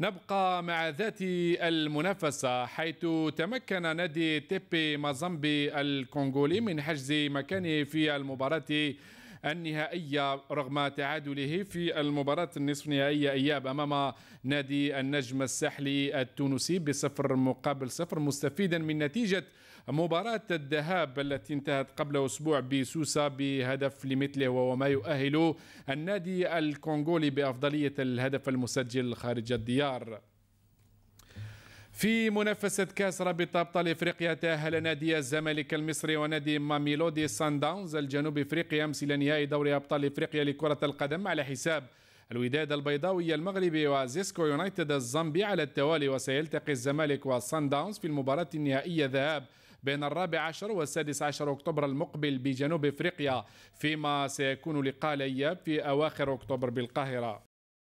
نبقى مع ذات المنافسة حيث تمكن نادي تيبي مازامبي الكونغولي من حجز مكانه في المباراة النهائية رغم تعادله في المباراة النصف النهائية إياب أمام نادي النجم الساحلي التونسي بصفر مقابل صفر مستفيدا من نتيجة مباراة الذهاب التي انتهت قبل أسبوع بسوسة بهدف لمثله وهو ما يؤهل النادي الكونغولي بأفضلية الهدف المسجل خارج الديار في منافسة كأس رابطة أبطال إفريقيا تأهل نادي الزمالك المصري ونادي ماميلودي سان داونز الجنوب إفريقي أمس إلى نهائي دوري أبطال إفريقيا لكرة القدم على حساب الوداد البيضاوي المغربي وزيسكو يونايتد الزامبي على التوالي وسيلتقي الزمالك وسان داونز في المباراة النهائية ذهاب بين الرابع عشر والسادس عشر أكتوبر المقبل بجنوب إفريقيا فيما سيكون لقاء الإياب في أواخر أكتوبر بالقاهرة